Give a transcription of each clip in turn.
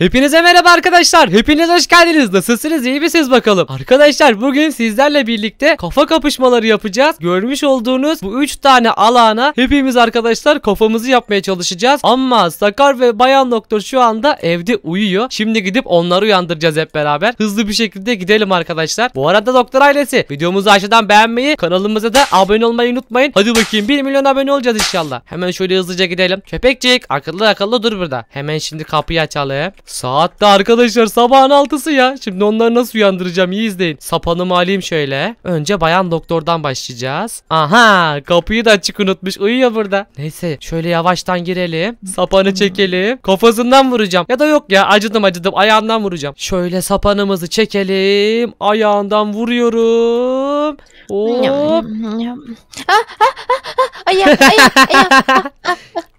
Hepinize merhaba arkadaşlar. Hepiniz hoş geldiniz. Nasılsınız? İyi misiniz bakalım? Arkadaşlar bugün sizlerle birlikte kafa kapışmaları yapacağız. Görmüş olduğunuz bu 3 tane alana hepimiz arkadaşlar kafamızı yapmaya çalışacağız. Ama Sakar ve Bayan Doktor şu anda evde uyuyor. Şimdi gidip onları uyandıracağız hep beraber. Hızlı bir şekilde gidelim arkadaşlar. Bu arada Doktor ailesi videomuzu aşağıdan beğenmeyi, kanalımıza da abone olmayı unutmayın. Hadi bakayım 1 milyon abone olacağız inşallah. Hemen şöyle hızlıca gidelim. Köpekcik akıllı akıllı dur burada. Hemen şimdi kapıyı açalım. Saatte arkadaşlar sabahın altısı ya. Şimdi onları nasıl uyandıracağım iyi izleyin. Sapanımı alayım şöyle. Önce bayan doktordan başlayacağız. Aha kapıyı da açık unutmuş. Uyuyor burada. Neyse şöyle yavaştan girelim. Sapanı çekelim. Kafasından vuracağım. Ya da yok ya acıdım acıdım ayağından vuracağım. Şöyle sapanımızı çekelim. Ayağından vuruyorum. Hop.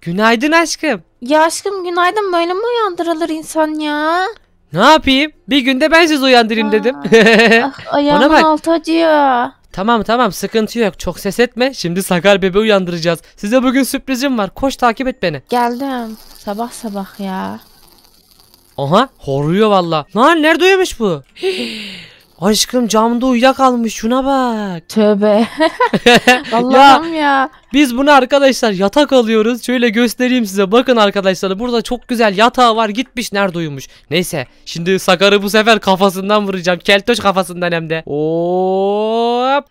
Günaydın aşkım. Ya aşkım günaydın böyle mi uyandırılır insan ya? Ne yapayım? Bir günde ben sizi uyandırayım Aa, dedim. ah, ayağımın bak. altı acıyor. Tamam tamam sıkıntı yok. Çok ses etme. Şimdi Sakar bebe uyandıracağız. Size bugün sürprizim var. Koş takip et beni. Geldim. Sabah sabah ya. Aha horuyor valla. Lan nerede uyumuş bu? Aşkım camda uyuyakalmış şuna bak. Tövbe. Allah'ım ya, ya. Biz bunu arkadaşlar yatak alıyoruz. Şöyle göstereyim size. Bakın arkadaşlar burada çok güzel yatağı var. Gitmiş nerede uyumuş. Neyse. Şimdi Sakar'ı bu sefer kafasından vuracağım. Keltoş kafasından hem de. Hop.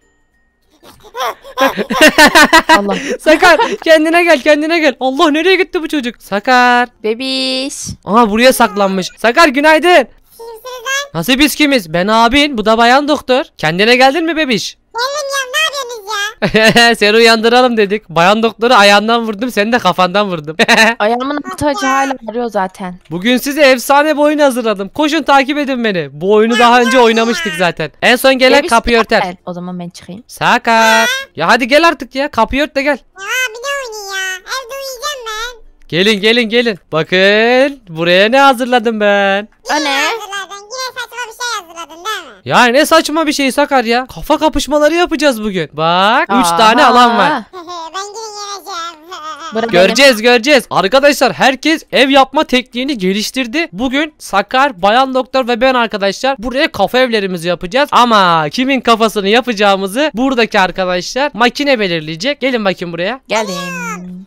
Allah. Sakar kendine gel kendine gel. Allah nereye gitti bu çocuk? Sakar. Bebiş. Aha buraya saklanmış. Sakar günaydın kimsiniz Nasıl biz kimiz? Ben abin, bu da bayan doktor. Kendine geldin mi bebiş? Geldim ya ne yapıyorsunuz ya? Seni uyandıralım dedik. Bayan doktoru ayağından vurdum, seni de kafandan vurdum. Ayağımın altı acı hala arıyor zaten. Bugün size efsane bir oyun hazırladım. Koşun takip edin beni. Bu oyunu daha önce oynamıştık zaten. En son gelen Bebiş, kapıyı örter. gel. O zaman ben çıkayım. Sakar. Ya hadi gel artık ya. Kapıyı ört de gel. ne oyunu ya? Evde uyuyacağım Gelin gelin gelin. Bakın buraya ne hazırladım ben. O ne? Yani ne saçma bir şey Sakar ya. Kafa kapışmaları yapacağız bugün. Bak 3 tane alan var. ben Göreceğiz göreceğiz. Arkadaşlar herkes ev yapma tekniğini geliştirdi. Bugün Sakar, Bayan Doktor ve ben arkadaşlar buraya kafa evlerimizi yapacağız. Ama kimin kafasını yapacağımızı buradaki arkadaşlar makine belirleyecek. Gelin bakayım buraya. Gelin.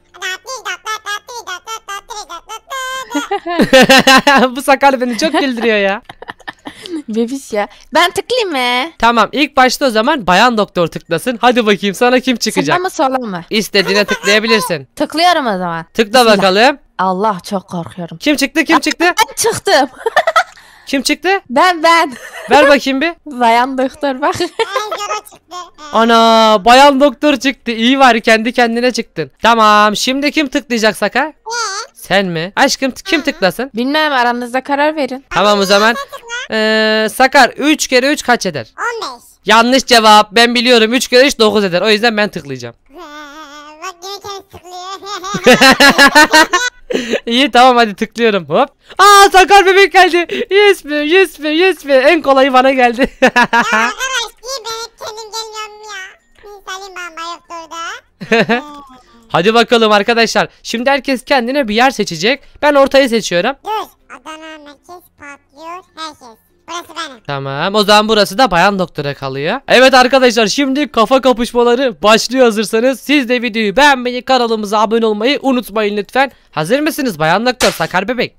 Bu sakar beni çok güldürüyor ya. Bebiş ya. Ben tıklayayım mı? Tamam ilk başta o zaman bayan doktor tıklasın. Hadi bakayım sana kim çıkacak? Sana mı sola mı? İstediğine tıklayabilirsin. Tıklıyorum o zaman. Tıkla Bismillah. bakalım. Allah çok korkuyorum. Kim çıktı kim çıktı? Ben çıktım. Kim çıktı? Ben ben. Ver bakayım bir. Bayan doktor bak. Ana bayan doktor çıktı. İyi var kendi kendine çıktın. Tamam şimdi kim tıklayacak Saka? Sen mi? Aşkım kim tıklasın? Bilmem aranızda karar verin. Tamam o zaman ee, Sakar 3 kere 3 kaç eder? 15. Yanlış cevap. Ben biliyorum 3 kere 3 9 eder. O yüzden ben tıklayacağım. Ee, bak yine kendisi tıklıyor. İyi tamam hadi tıklıyorum. Hop. Aa Sakar bebek geldi. Yes be yes be yes be. En kolayı bana geldi. ya arkadaş iyi be kendim gelmiyorum ya. Misalim bamba yok burada. Hadi bakalım arkadaşlar. Şimdi herkes kendine bir yer seçecek. Ben ortayı seçiyorum. Dur Adana, Merkez patlıyor herkes. Burası benim. Tamam o zaman burası da bayan doktora kalıyor. Evet arkadaşlar şimdi kafa kapışmaları başlıyor hazırsanız. Siz de videoyu beğenmeyi kanalımıza abone olmayı unutmayın lütfen. Hazır mısınız bayan doktor Sakar bebek?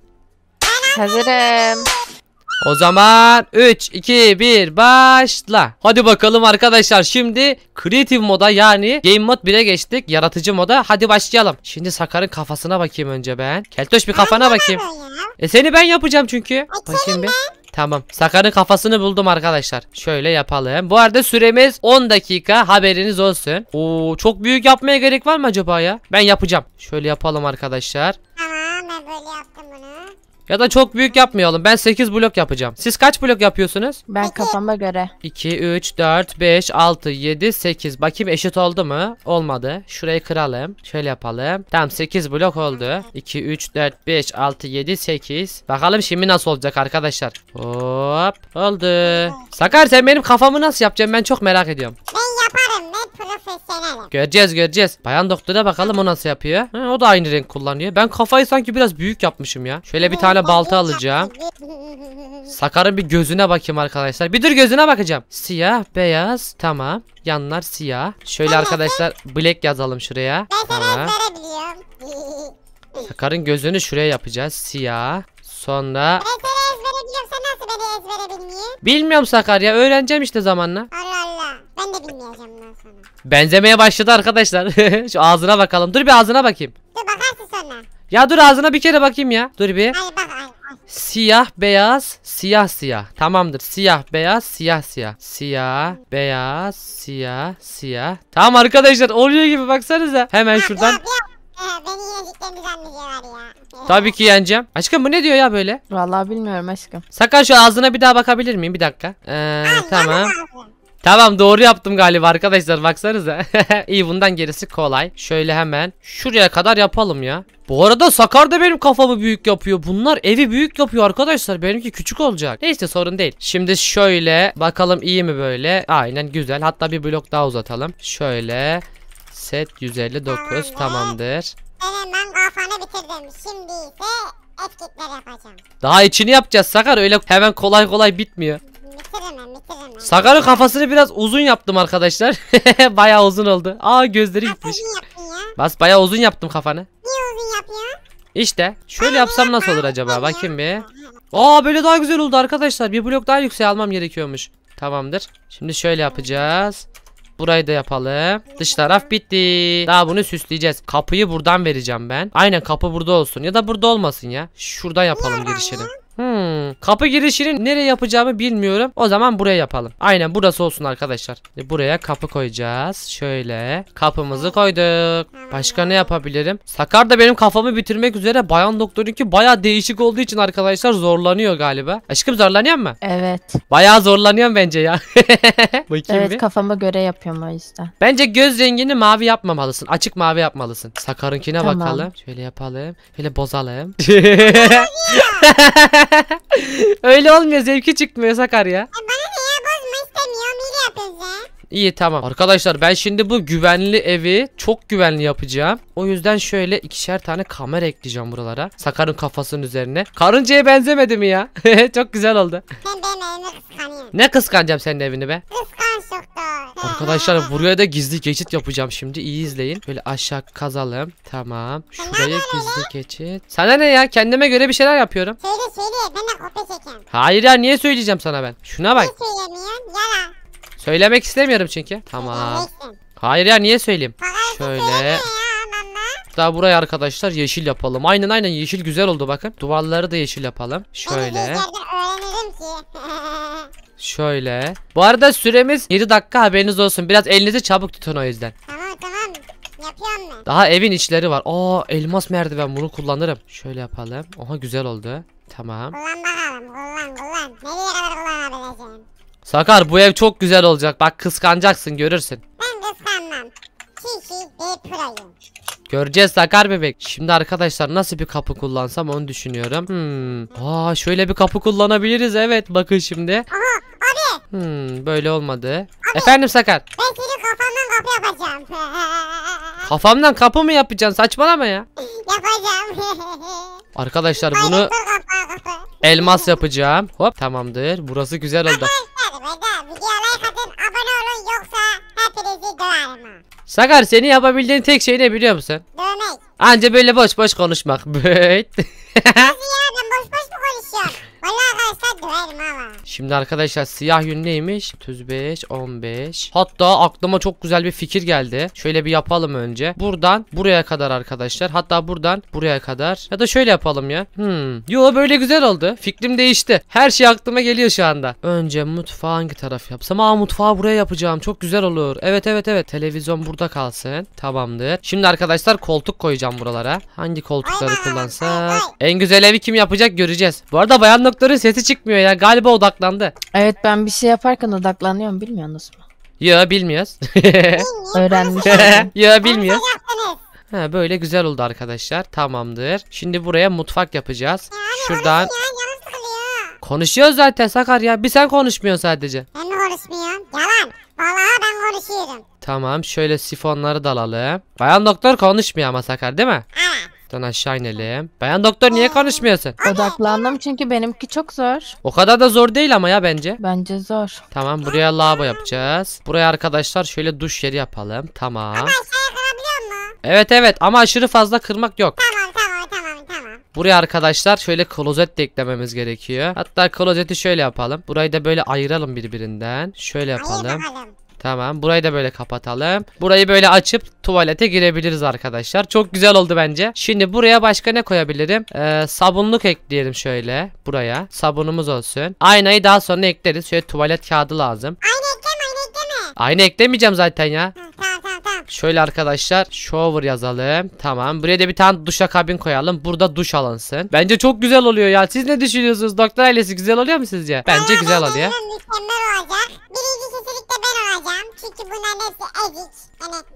Hazırım. O zaman 3, 2, 1 başla. Hadi bakalım arkadaşlar şimdi kreatif moda yani game mod 1'e geçtik. Yaratıcı moda hadi başlayalım. Şimdi Sakar'ın kafasına bakayım önce ben. Keltoş bir kafana bakayım. E seni ben yapacağım çünkü. Bakayım bir. Tamam. Sakar'ın kafasını buldum arkadaşlar. Şöyle yapalım. Bu arada süremiz 10 dakika. Haberiniz olsun. Oo çok büyük yapmaya gerek var mı acaba ya? Ben yapacağım. Şöyle yapalım arkadaşlar. Tamam ben böyle yaptım bunu. Ya da çok büyük yapmayalım. Ben 8 blok yapacağım. Siz kaç blok yapıyorsunuz? Ben kafama göre. 2, 3, 4, 5, 6, 7, 8. Bakayım eşit oldu mu? Olmadı. Şurayı kıralım. Şöyle yapalım. Tamam 8 blok oldu. 2, 3, 4, 5, 6, 7, 8. Bakalım şimdi nasıl olacak arkadaşlar. Hop. Oldu. Sakar sen benim kafamı nasıl yapacaksın? Ben çok merak ediyorum. Ben yaparım. Ben profesyonelim. Göreceğiz göreceğiz. Bayan doktora bakalım o nasıl yapıyor. Ha, o da aynı renk kullanıyor. Ben kafayı sanki biraz büyük yapmışım ya. Şöyle bir tane şöyle balta alacağım. Sakar'ın bir gözüne bakayım arkadaşlar. Bir dur gözüne bakacağım. Siyah, beyaz. Tamam. Yanlar siyah. Şöyle arkadaşlar black yazalım şuraya. Tamam. Sakar'ın gözünü şuraya yapacağız. Siyah. Sonra... Bilmiyorum Sakar ya öğreneceğim işte zamanla. Allah Allah ben de bilmeyeceğim lan sana. Benzemeye başladı arkadaşlar. Şu ağzına bakalım. Dur bir ağzına bakayım. Dur ya dur ağzına bir kere bakayım ya. Dur bir. Hayır bak hayır. Siyah beyaz siyah siyah tamamdır siyah beyaz siyah siyah siyah beyaz siyah siyah tamam arkadaşlar oluyor gibi baksanıza hemen şuradan e, Tabii ki yeneceğim. Aşkım bu ne diyor ya böyle? Vallahi bilmiyorum aşkım. Sakın şu ağzına bir daha bakabilir miyim? Bir dakika. Ee, tamam. Tamam doğru yaptım galiba arkadaşlar baksanıza. İyi bundan gerisi kolay. Şöyle hemen şuraya kadar yapalım ya. Bu arada Sakar da benim kafamı büyük yapıyor. Bunlar evi büyük yapıyor arkadaşlar. Benimki küçük olacak. Neyse sorun değil. Şimdi şöyle bakalım iyi mi böyle. Aynen güzel. Hatta bir blok daha uzatalım. Şöyle set 159 tamamdır. Hemen kafanı bitirdim. Şimdi ise etkikler yapacağım. Daha içini yapacağız Sakar. Öyle hemen kolay kolay bitmiyor. Sakar'ın kafasını biraz uzun yaptım arkadaşlar. baya uzun oldu. Aa gözleri gitmiş. Bas baya uzun yaptım kafanı. Niye uzun yapıyorsun? İşte şöyle yapsam nasıl olur acaba? Bakayım bir. Aa böyle daha güzel oldu arkadaşlar. Bir blok daha yükseğe almam gerekiyormuş. Tamamdır. Şimdi şöyle yapacağız. Burayı da yapalım. Dış taraf bitti. Daha bunu süsleyeceğiz. Kapıyı buradan vereceğim ben. Aynen kapı burada olsun. Ya da burada olmasın ya. Şuradan yapalım girişini. Hmm. Kapı girişini nereye yapacağımı bilmiyorum. O zaman buraya yapalım. Aynen burası olsun arkadaşlar. E, buraya kapı koyacağız. Şöyle. Kapımızı koyduk. Başka ne yapabilirim? Sakar da benim kafamı bitirmek üzere. Bayan doktorunki baya değişik olduğu için arkadaşlar zorlanıyor galiba. Aşkım zorlanıyor mu? Evet. Baya zorlanıyorum bence ya. Bakayım evet bir. kafama göre yapıyorum o yüzden. Bence göz rengini mavi yapmamalısın. Açık mavi yapmalısın. Sakarınkine tamam. bakalım. Şöyle yapalım. Şöyle bozalım. Öyle olmuyor zevki çıkmıyor Sakar ya. E, bana ne bozma istemiyorum. İyi yapacağız İyi tamam. Arkadaşlar ben şimdi bu güvenli evi çok güvenli yapacağım. O yüzden şöyle ikişer tane kamera ekleyeceğim buralara. Sakar'ın kafasının üzerine. Karıncaya benzemedi mi ya? çok güzel oldu. Sen benim evimi kıskanıyorsun. Ne kıskanacağım senin evini be? Kıskanç Arkadaşlar buraya da gizli geçit yapacağım şimdi. İyi izleyin. Böyle aşağı kazalım. Tamam. Şuraya gizli geçit. Sana ne ya? Kendime göre bir şeyler yapıyorum. Söyle söyle. Ben de kopya çekeyim. Hayır ya niye söyleyeceğim sana ben? Şuna bak. Niye söylemiyorsun? Yalan. Söylemek istemiyorum çünkü. Tamam. Hayır ya niye söyleyeyim? Şey Şöyle. Daha buraya arkadaşlar yeşil yapalım. Aynen aynen yeşil güzel oldu bakın. Duvarları da yeşil yapalım. Şöyle. Şöyle. Bu arada süremiz 7 dakika haberiniz olsun. Biraz elinizi çabuk tutun o yüzden. Tamam tamam. Yapıyorum Daha evin içleri var. Aa elmas merdiven bunu kullanırım. Şöyle yapalım. Oha güzel oldu. Tamam. Kullan bakalım. Kullan kullan. Nereye kadar kullanabileceğim? Sakar bu ev çok güzel olacak. Bak kıskanacaksın görürsün. Ben kıskanmam. Kişi bir proyum. Göreceğiz Sakar bebek. Şimdi arkadaşlar nasıl bir kapı kullansam onu düşünüyorum. Hmm. Aa şöyle bir kapı kullanabiliriz. Evet bakın şimdi. Aha abi. Hmm, böyle olmadı. Abi, Efendim Sakar. Ben senin kafamdan kapı yapacağım. Kafamdan kapı mı yapacaksın? Saçmalama ya. yapacağım. arkadaşlar bunu Elmas yapacağım. Hop tamamdır. Burası güzel oldu. Sakar seni yapabildiğin tek şey ne biliyor musun? Dövmek. Anca böyle boş boş konuşmak. Böyt. Nasıl ya ben boş boş mu konuşuyorum? Vallahi arkadaşlar döverim valla. Şimdi arkadaşlar siyah yün neymiş? 35, 15. Hatta aklıma çok güzel bir fikir geldi. Şöyle bir yapalım önce. Buradan buraya kadar arkadaşlar. Hatta buradan buraya kadar. Ya da şöyle yapalım ya. Hmm. Yo böyle güzel oldu. Fikrim değişti. Her şey aklıma geliyor şu anda. Önce mutfağı hangi taraf yapsam? Aa mutfağı buraya yapacağım. Çok güzel olur. Evet evet evet. Televizyon burada kalsın. Tamamdır. Şimdi arkadaşlar koltuk koyacağım buralara. Hangi koltukları kullansak? En güzel evi kim yapacak göreceğiz. Bu arada bayan doktorun sesi çıkmıyor ya. Galiba odaklandı. Evet ben bir şey yaparken odaklanıyorum bilmiyorsunuz mu? Ya bilmiyoruz. Öğrenmiş. ya bilmiyoruz. Şey ha, böyle güzel oldu arkadaşlar. Tamamdır. Şimdi buraya mutfak yapacağız. Hani Şuradan. Konuşuyor zaten Sakar ya. Bir sen konuşmuyorsun sadece. Ben mi konuşmuyorum? Yalan. Vallahi ben konuşuyorum. Tamam şöyle sifonları dalalım. Bayan doktor konuşmuyor ama Sakar değil mi? Evet. Sen aşağı inelim. Bayan doktor niye konuşmuyorsun? Odaklandım çünkü benimki çok zor. O kadar da zor değil ama ya bence. Bence zor. Tamam buraya lavabo yapacağız. Buraya arkadaşlar şöyle duş yeri yapalım. Tamam. Evet evet ama aşırı fazla kırmak yok. Tamam tamam tamam tamam. Buraya arkadaşlar şöyle klozet de eklememiz gerekiyor. Hatta klozeti şöyle yapalım. Burayı da böyle ayıralım birbirinden. Şöyle yapalım. bakalım. Tamam burayı da böyle kapatalım. Burayı böyle açıp tuvalete girebiliriz arkadaşlar. Çok güzel oldu bence. Şimdi buraya başka ne koyabilirim? Ee, sabunluk ekleyelim şöyle buraya. Sabunumuz olsun. Aynayı daha sonra ekleriz. Şöyle tuvalet kağıdı lazım. Ayna ekleme ayna ekleme. Ayna eklemeyeceğim zaten ya. Hı, tamam şöyle arkadaşlar shower yazalım. Tamam. Buraya da bir tane duşa kabin koyalım. Burada duş alınsın. Bence çok güzel oluyor ya. Siz ne düşünüyorsunuz? Doktor ailesi güzel oluyor mu sizce? Bence güzel oluyor.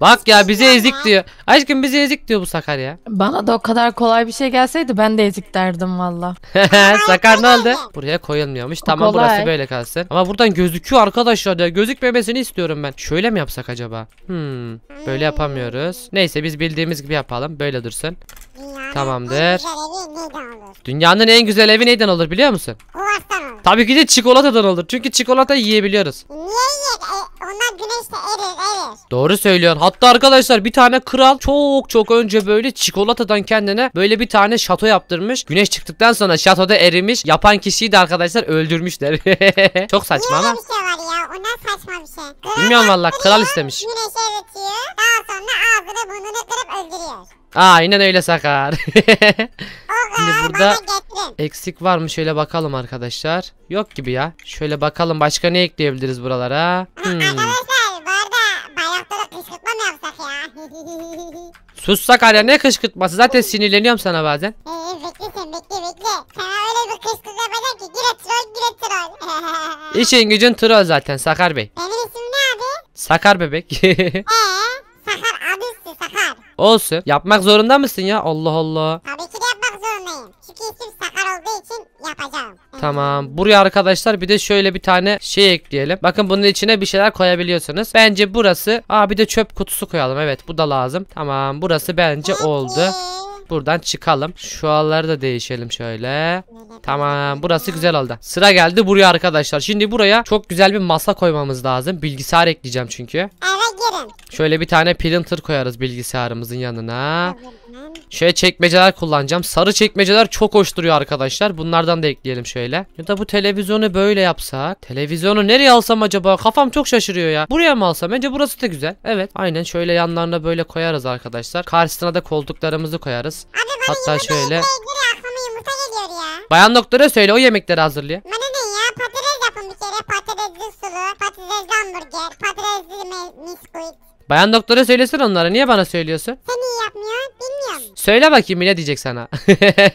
Bak ya bize ezik diyor. Aşkım bize ezik diyor bu Sakar ya. Bana da o kadar kolay bir şey gelseydi ben de ezik derdim valla. Sakar ne oldu? Buraya koyulmuyormuş. Tamam kolay. burası böyle kalsın. Ama buradan gözüküyor arkadaşlar ya. Gözükmemesini istiyorum ben. Şöyle mi yapsak acaba? Hmm. Böyle yapamıyoruz. Neyse biz bildiğimiz gibi yapalım. Böyle dursun. Dünyanın Tamamdır. Dünyanın en güzel evi neyden olur biliyor musun? Kovastan olur. Tabii ki de çikolatadan olur. Çünkü çikolata yiyebiliyoruz. Niye yer? E, onlar güneşte erir erir. Doğru söylüyorsun. Hatta arkadaşlar bir tane kral çok çok önce böyle çikolatadan kendine böyle bir tane şato yaptırmış. Güneş çıktıktan sonra şatoda erimiş. Yapan kişiyi de arkadaşlar öldürmüşler. çok saçma Niye ama. şey var ya? o ne saçma bir şey. Kral Bilmiyorum valla kral istemiş. Güneşe öğretiyor daha sonra ağzını burnunu kırıp öldürüyor. Aynen öyle Sakar. Şimdi burada eksik var mı şöyle bakalım arkadaşlar. Yok gibi ya. Şöyle bakalım başka ne ekleyebiliriz buralara. Hmm. Arkadaşlar bu arada bayraklara kışkırtma mı yapsak ya? Sus Sakar ya ne kışkırtması zaten sinirleniyorum sana bazen. Ee, bekle sen bekle bekle. Sana öyle bir kışkırtma Gire troll gire troll. İşin gücün troll zaten Sakar Bey. Benim ismim ne abi? Sakar bebek. Eee? Sakar adı üstü Sakar. Olsun. Yapmak zorunda mısın ya? Allah Allah. Tabii ki de yapmak zorundayım. Çünkü isim Sakar olduğu için yapacağım. Tamam. Buraya arkadaşlar bir de şöyle bir tane şey ekleyelim. Bakın bunun içine bir şeyler koyabiliyorsunuz. Bence burası. Aa bir de çöp kutusu koyalım. Evet bu da lazım. Tamam. Burası bence oldu. Peki. Buradan çıkalım. Şu ağları da değişelim şöyle. Tamam. Burası güzel oldu. Sıra geldi buraya arkadaşlar. Şimdi buraya çok güzel bir masa koymamız lazım. Bilgisayar ekleyeceğim çünkü. Şöyle bir tane printer koyarız bilgisayarımızın yanına. Evet. Şöyle çekmeceler kullanacağım. Sarı çekmeceler çok hoş duruyor arkadaşlar. Bunlardan da ekleyelim şöyle. Ya da bu televizyonu böyle yapsak. Televizyonu nereye alsam acaba? Kafam çok şaşırıyor ya. Buraya mı alsam? Bence burası da güzel. Evet. Aynen şöyle yanlarına böyle koyarız arkadaşlar. Karşısına da koltuklarımızı koyarız. Abi, Hatta şöyle. Bayan doktora söyle o yemekleri hazırlıyor. Bana ne ya patates yapın bir kere patatesli sulu, patatesli hamburger, patatesli misquit. Bayan doktora söylesin onlara. Niye bana söylüyorsun? Sen iyi yapmıyorsun. Bilmiyorum. Söyle bakayım ne diyecek sana.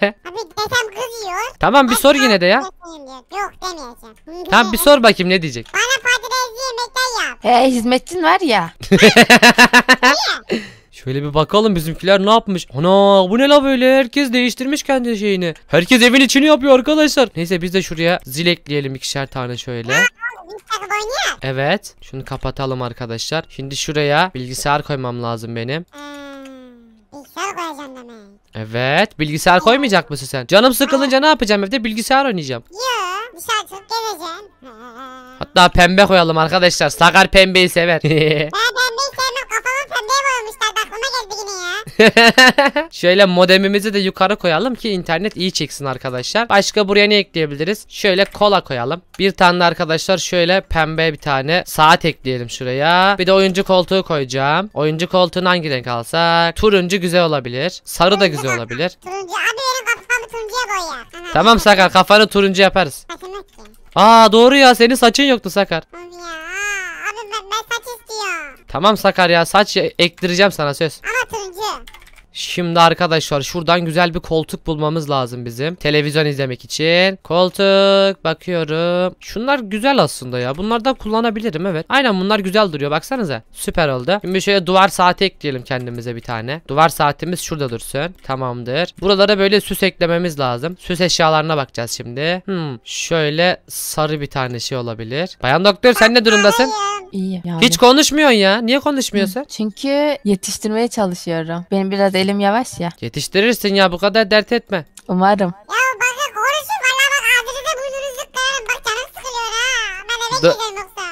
Abi desem kızıyor. Tamam bir sor yine de ya. Yok demeyeceğim. Tamam bir sor bakayım ne diyecek. Bana patates yemekten yap. Ee, hizmetçin var ya. Şöyle bir bakalım bizimkiler ne yapmış. Ana bu ne la böyle herkes değiştirmiş kendi şeyini. Herkes evin içini yapıyor arkadaşlar. Neyse biz de şuraya zil ekleyelim ikişer tane şöyle. Evet. Şunu kapatalım arkadaşlar. Şimdi şuraya bilgisayar koymam lazım benim. Ee, evet. Bilgisayar ee? koymayacak mısın sen? Canım sıkılınca ne yapacağım evde? Bilgisayar oynayacağım. Hatta pembe koyalım arkadaşlar. Sakar pembeyi sever. ben Şöyle modemimizi de yukarı koyalım ki internet iyi çeksin arkadaşlar. Başka buraya ne ekleyebiliriz? Şöyle kola koyalım. Bir tane arkadaşlar şöyle pembe bir tane saat ekleyelim şuraya. Bir de oyuncu koltuğu koyacağım. Oyuncu koltuğunu hangi renk alsak? Turuncu güzel olabilir. Sarı da güzel olabilir. Turuncu. Abi benim kafamı turuncuya boy ya. Aha. Tamam Sakar kafanı turuncu yaparız. Saçını Aa doğru ya senin saçın yoktu Sakar. Abi ya. Tamam Sakar ya saç ektireceğim sana söz. Ama turuncu. Şimdi arkadaşlar şuradan güzel bir koltuk bulmamız lazım bizim. Televizyon izlemek için. Koltuk bakıyorum. Şunlar güzel aslında ya. Bunlardan kullanabilirim evet. Aynen bunlar güzel duruyor baksanıza. Süper oldu. Şimdi şöyle duvar saati ekleyelim kendimize bir tane. Duvar saatimiz şurada dursun. Tamamdır. Buralara böyle süs eklememiz lazım. Süs eşyalarına bakacağız şimdi. Hmm, şöyle sarı bir tane şey olabilir. Bayan doktor sen ne durumdasın? İyi. Yani. Hiç konuşmuyorsun ya. Niye konuşmuyorsun? Çünkü yetiştirmeye çalışıyorum. Benim biraz elim yavaş ya. Yetiştirirsin ya bu kadar dert etme. Umarım. Ya bak ya konuşun valla bak adrese buyurunuzluk koyarım bak canım sıkılıyor ha. Ben eve Do- gideyim yoksa.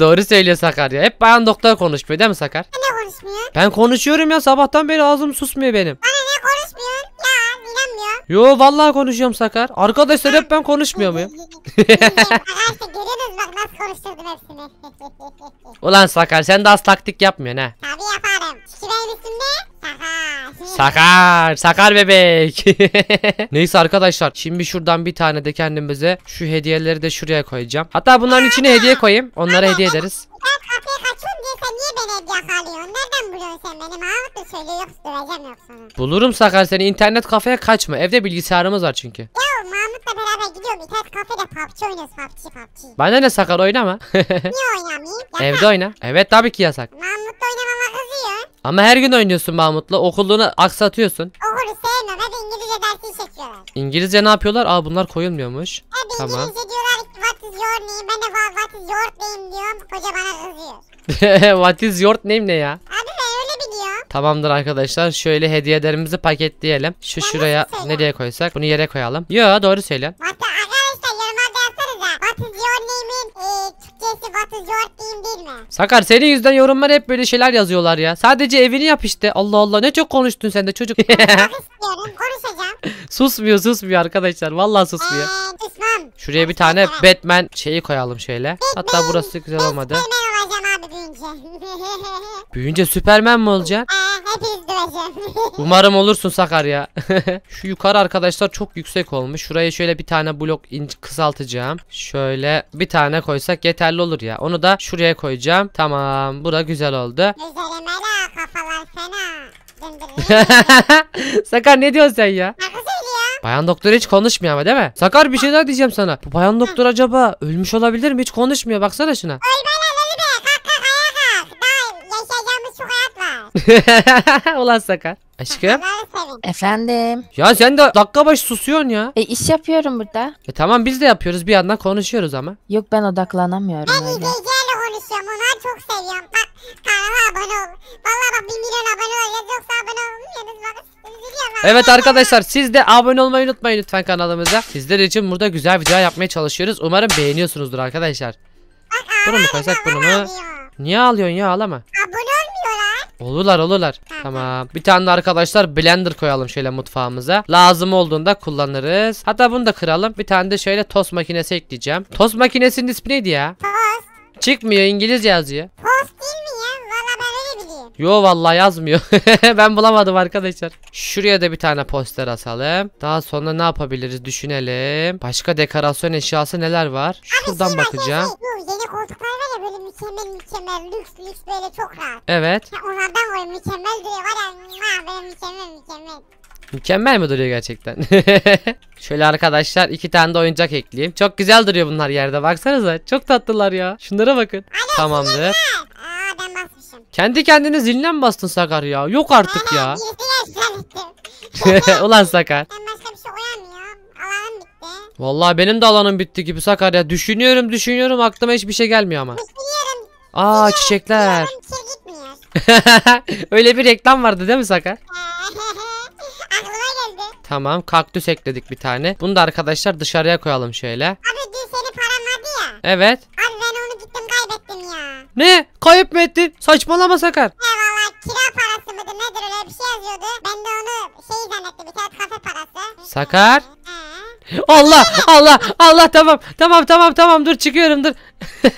Doğru söylüyor Sakar ya. Hep bayan doktor konuşmuyor değil mi Sakar? Ne konuşmuyor? Ben konuşuyorum ya sabahtan beri ağzım susmuyor benim. Bana ne konuşmuyor? Ya inanmıyorum. Yo vallahi konuşuyorum Sakar. Arkadaşlar hep ben konuşmuyor muyum? Arkadaşlar görüyorsunuz bak nasıl konuşturdum hepsini. Ulan Sakar sen de az taktik yapmıyorsun ha. Tabii yaparım. Sakar. Sakar. bebek. Neyse arkadaşlar. Şimdi şuradan bir tane de kendimize şu hediyeleri de şuraya koyacağım. Hatta bunların içine hediye koyayım. Onlara hediye ederiz. Ben kapıya kaçıyorum diye sen niye beni hediye yakalıyorsun? Nereden buluyorsun sen beni? Mahmut söylüyor, yoksa döveceğim yok Bulurum Sakar seni. internet kafeye kaçma. Evde bilgisayarımız var çünkü. Ya Mahmut'la beraber gidiyorum. İnternet kafede PUBG oynuyoruz. PUBG PUBG. Bana ne Sakar oynama. niye oynamayayım? Evde oyna. Evet tabii ki yasak. Mahmut'la oynamam yazıyor. Ama her gün oynuyorsun Mahmut'la. Okulunu aksatıyorsun. Okulu sevmem. Hep İngilizce dersi çekiyorlar. İngilizce ne yapıyorlar? Aa bunlar koyulmuyormuş. Hep tamam. İngilizce diyorlar what is your name. Ben de what is your name diyorum. Koca bana kızıyor. what is your name ne ya? Abi ben öyle biliyorum. Tamamdır arkadaşlar. Şöyle hediyelerimizi paketleyelim. Şu ben şuraya nereye koysak? Bunu yere koyalım. Yo doğru söyle. What Sakar senin yüzünden yorumlar hep böyle şeyler yazıyorlar ya. Sadece evini yap işte. Allah Allah ne çok konuştun sen de çocuk. Çok konuşacağım. susmuyor susmuyor arkadaşlar. Vallahi susmuyor. Eee Şuraya bir tane Batman şeyi koyalım şöyle. Hatta burası güzel olmadı. Batman abi büyüyünce. büyüyünce Süpermen mi olacaksın? Ee, hepiniz duracağım. Umarım olursun Sakar ya. Şu yukarı arkadaşlar çok yüksek olmuş. Şuraya şöyle bir tane blok kısaltacağım. Şöyle bir tane koysak yeterli olur ya. Onu da şuraya koyacağım. Tamam. Bura güzel oldu. Üzerime la kafalar fena. Sakar ne diyorsun sen ya? Bayan doktor hiç konuşmuyor ama değil mi? Sakar bir şey daha diyeceğim sana. Bu bayan doktor acaba ölmüş olabilir mi? Hiç konuşmuyor baksana şuna. Ölmüş Ulan saka Aşkım. Efendim. Ya sen de dakika baş susuyorsun ya. E iş yapıyorum burada. E tamam biz de yapıyoruz bir yandan konuşuyoruz ama. Yok ben odaklanamıyorum. Ben öyle. konuşuyorum. Onları çok seviyorum. Bak kanala abone ol. Valla bak 1 milyon abone ol. Yoksa abone olmuyoruz. Bak Evet arkadaşlar siz de abone olmayı unutmayın lütfen kanalımıza. Sizler için burada güzel video yapmaya çalışıyoruz. Umarım beğeniyorsunuzdur arkadaşlar. Bak Bunu mu ağlarım bunu Niye ağlıyorsun ya ağlama. Abone ol. Olurlar olurlar. Tamam. tamam. Bir tane de arkadaşlar blender koyalım şöyle mutfağımıza. Lazım olduğunda kullanırız. Hatta bunu da kıralım. Bir tane de şöyle tost makinesi ekleyeceğim. Tost makinesinin ismi neydi ya? Tost. Çıkmıyor İngilizce yazıyor. Tost değil mi? Yo vallahi yazmıyor. ben bulamadım arkadaşlar. Şuraya da bir tane poster asalım. Daha sonra ne yapabiliriz düşünelim. Başka dekorasyon eşyası neler var? Şuradan Abi, bakacağım. Şey, şey, yeni koltuklar var ya böyle mükemmel mükemmel lüks lüks böyle çok rahat. Evet. Ha, onlardan böyle mükemmel duruyor var ya ha, böyle mükemmel mükemmel. Mükemmel mi duruyor gerçekten? Şöyle arkadaşlar iki tane de oyuncak ekleyeyim. Çok güzel duruyor bunlar yerde baksanıza. Çok tatlılar ya. Şunlara bakın. Abi, Tamamdır. Şunlar. Kendi kendine ziline mi bastın Sakar ya? Yok artık ya. Ulan Sakar. Şey Valla benim de alanım bitti gibi Sakar ya. Düşünüyorum düşünüyorum aklıma hiçbir şey gelmiyor ama. Düşünüyorum. Aa çiçekler. Şey Öyle bir reklam vardı değil mi Sakar? Tamam kaktüs ekledik bir tane. Bunu da arkadaşlar dışarıya koyalım şöyle. Abi dün senin paran vardı ya. Evet. Abi ya. Ne? Kayıp mı ettin? Saçmalama Sakar. He valla kira parası mıydı nedir öyle bir şey yazıyordu. Ben de onu şey zannettim internet kafe parası. Sakar. Allah Allah Allah tamam tamam tamam tamam dur çıkıyorum dur.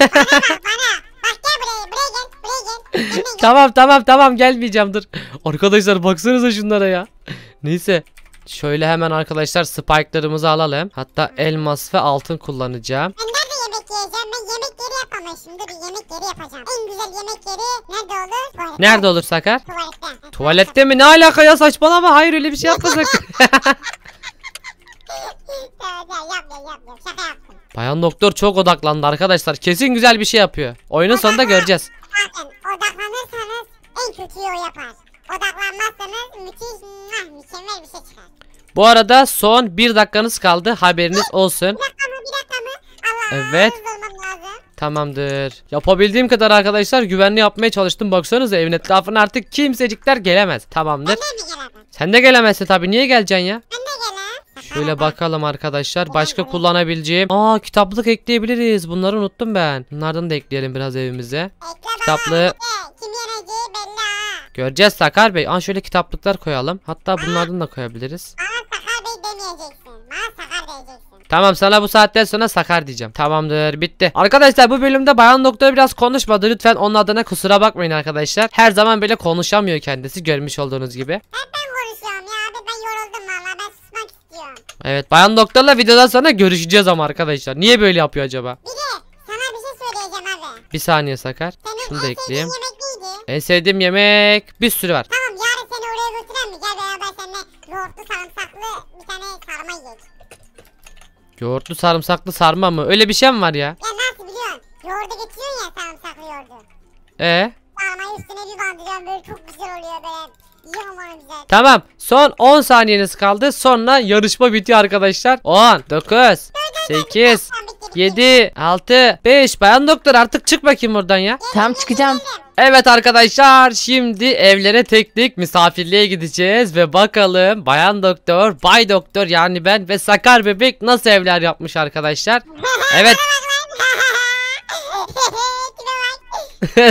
tamam tamam tamam gelmeyeceğim dur. Arkadaşlar baksanıza şunlara ya. Neyse Şöyle hemen arkadaşlar spike'larımızı alalım. Hatta elmas ve altın kullanacağım. Önden yiyeceğim. Ben yemek yapamam şimdi. Bir yemek yapacağım. En güzel yemek nerede olur? Tuvalette. Nerede olur Sakar? Tuvalette. Tuvalette mi? Ne alaka ya saçmalama. Hayır öyle bir şey yapmadık. Bayan doktor çok odaklandı arkadaşlar. Kesin güzel bir şey yapıyor. Oyunun sonunda göreceğiz. Bakın odaklanırsanız en kötüyü o yapar. Odaklanmazsanız müthiş mwah, mükemmel bir şey çıkar. Bu arada son bir dakikanız kaldı. Haberiniz olsun. Bir dakika mı? Bir dakika mı? Allah evet. Allah. Tamamdır. Yapabildiğim kadar arkadaşlar güvenli yapmaya çalıştım. Baksanıza evin etrafına artık kimsecikler gelemez. Tamamdır. Sen de gelemezsin tabii. Niye geleceksin ya? Ben Şöyle bakalım arkadaşlar. Başka kullanabileceğim. Aa kitaplık ekleyebiliriz. Bunları unuttum ben. Bunlardan da ekleyelim biraz evimize. Ekle Kitaplığı. Göreceğiz Sakar Bey. Aa şöyle kitaplıklar koyalım. Hatta bunlardan da koyabiliriz. Bana Sakar Bey demeyeceksin. Bana Sakar diyeceksin. Tamam sana bu saatten sonra sakar diyeceğim. Tamamdır bitti. Arkadaşlar bu bölümde bayan doktor biraz konuşmadı. Lütfen onun adına kusura bakmayın arkadaşlar. Her zaman böyle konuşamıyor kendisi görmüş olduğunuz gibi. Evet bayan doktorla videodan sonra görüşeceğiz ama arkadaşlar. Niye böyle yapıyor acaba? Bir de sana bir şey söyleyeceğim abi. Bir saniye sakar. Senin Şunu da ekleyeyim. yemek neydi? En sevdiğim yemek bir sürü var. Tamam yarın seni oraya götürelim mi? Gel beraber seninle yoğurtlu sarımsaklı bir tane sarma yiyeceğiz. Yoğurtlu sarımsaklı sarma mı? Öyle bir şey mi var ya? Ya nasıl biliyorsun? Yoğurdu getiriyorsun ya sarımsaklı yoğurdu. Ee? Sarmayı üstüne bir bandırıyorum böyle çok güzel oluyor böyle. Tamam. Son 10 saniyeniz kaldı. Sonra yarışma bitiyor arkadaşlar. 10, 9, 8, 7, 6, 5. Bayan doktor artık çık bakayım buradan ya. Tam çıkacağım. Evet arkadaşlar şimdi evlere tek tek misafirliğe gideceğiz ve bakalım bayan doktor, bay doktor yani ben ve sakar bebek nasıl evler yapmış arkadaşlar. Evet.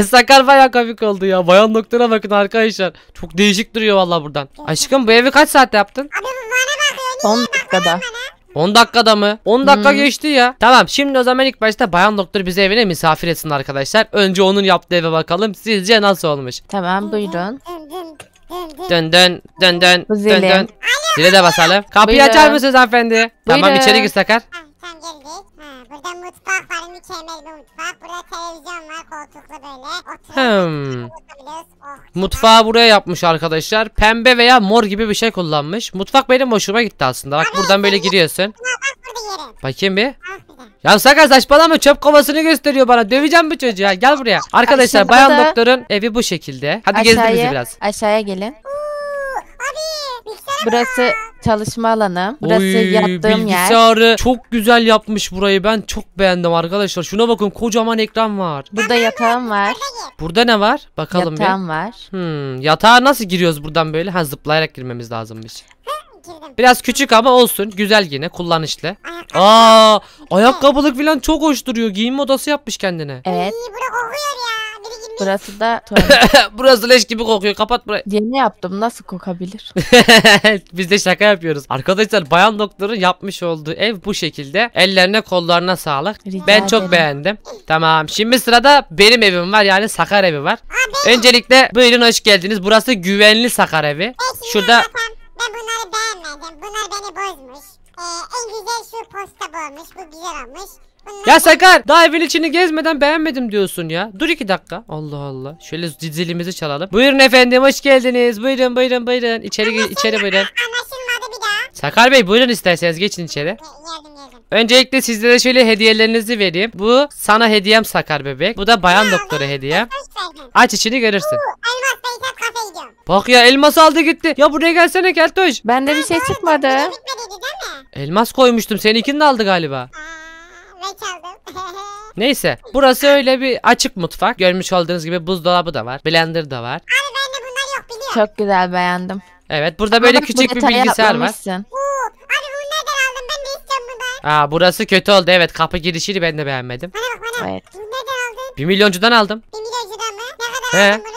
sakar bayağı komik oldu ya. Bayan doktora bakın arkadaşlar. Çok değişik duruyor vallahi buradan. Aşkım bu evi kaç saatte yaptın? Abi bu bana bakıyor. 10 dakikada. Bana? 10 dakikada mı? 10 dakika hmm. geçti ya. Tamam şimdi o zaman ilk başta bayan doktor bizi evine misafir etsin arkadaşlar. Önce onun yaptığı eve bakalım. Sizce nasıl olmuş? Tamam buyurun. Dön dön dön dön dön dön. Zile de basalım. Kapıyı Buyurun. açar mısınız hanımefendi? Tamam içeri gir Sakar. Tam geldik. Ha, burada mutfak var. Mükemmel bir mutfak. Burada televizyon var. Koltuklu böyle. Oturuyoruz. Hmm. Oh, Mutfağı buraya yapmış arkadaşlar. Pembe veya mor gibi bir şey kullanmış. Mutfak benim hoşuma gitti aslında. Bak Abi, buradan böyle giriyorsun. Bak burada yerim. Bakayım bir. Ah, ya Sakar saçmalama çöp kovasını gösteriyor bana. Döveceğim bu çocuğa. Gel buraya. Arkadaşlar Aşağıda bayan doktorun evi bu şekilde. Hadi gezdir bizi biraz. Aşağıya gelin. Oo, Abi Burası çalışma alanı. Burası Oy, yattığım bilgisayarı yer. çok güzel yapmış burayı. Ben çok beğendim arkadaşlar. Şuna bakın kocaman ekran var. Burada yatağım var. Burada ne var? Bakalım yatağım bir. var. Hmm, yatağa nasıl giriyoruz buradan böyle? Ha zıplayarak girmemiz lazımmış. Biraz küçük ama olsun. Güzel yine kullanışlı. Aa, ayakkabılık falan çok hoş duruyor. Giyinme odası yapmış kendine. Evet. Burası da tuvalet. Burası leş gibi kokuyor. Kapat burayı. Yeni yaptım. Nasıl kokabilir? Biz de şaka yapıyoruz. Arkadaşlar bayan doktorun yapmış olduğu ev bu şekilde. Ellerine kollarına sağlık. Rica ben çok ederim. beğendim. Tamam. Şimdi sırada benim evim var. Yani Sakar evi var. Abi. Öncelikle buyurun hoş geldiniz. Burası güvenli Sakar evi. Peki, Şurada ben bunları beğenmedim. Bunlar beni bozmuş. Ee, en güzel şu posta bu Bu güzel olmuş. Ya Sakar daha evin içini gezmeden beğenmedim diyorsun ya. Dur iki dakika. Allah Allah. Şöyle zilimizi çalalım. Buyurun efendim hoş geldiniz. Buyurun buyurun buyurun. İçeri Anlaşılma, içeri buyurun. Anlaşılmadı bir daha. Sakar Bey buyurun isterseniz geçin içeri. Geldim Öncelikle sizlere şöyle hediyelerinizi vereyim. Bu sana hediyem Sakar bebek. Bu da bayan doktora hediyem. Aç içini görürsün. Elmas Beyzat kafeye Bak ya elmas aldı gitti. Ya buraya gelsene Keltoş. Bende bir şey çıkmadı. Elmas koymuştum. Seninkini de aldı galiba. Aa. Neyse burası öyle bir açık mutfak. Görmüş olduğunuz gibi buzdolabı da var. Blender da var. Abi bende bunlar yok biliyorum. Çok güzel beğendim. Evet burada böyle bak, küçük bir bilgisayar var. Oo, abi bunu nereden aldın ben de istiyorum bunu. Aa burası kötü oldu evet kapı girişini ben de beğenmedim. Bana bak bana. Evet. Bunu nereden aldın? Bir milyoncudan aldım. Bir milyoncudan mı? Ne kadar He. aldın bunu?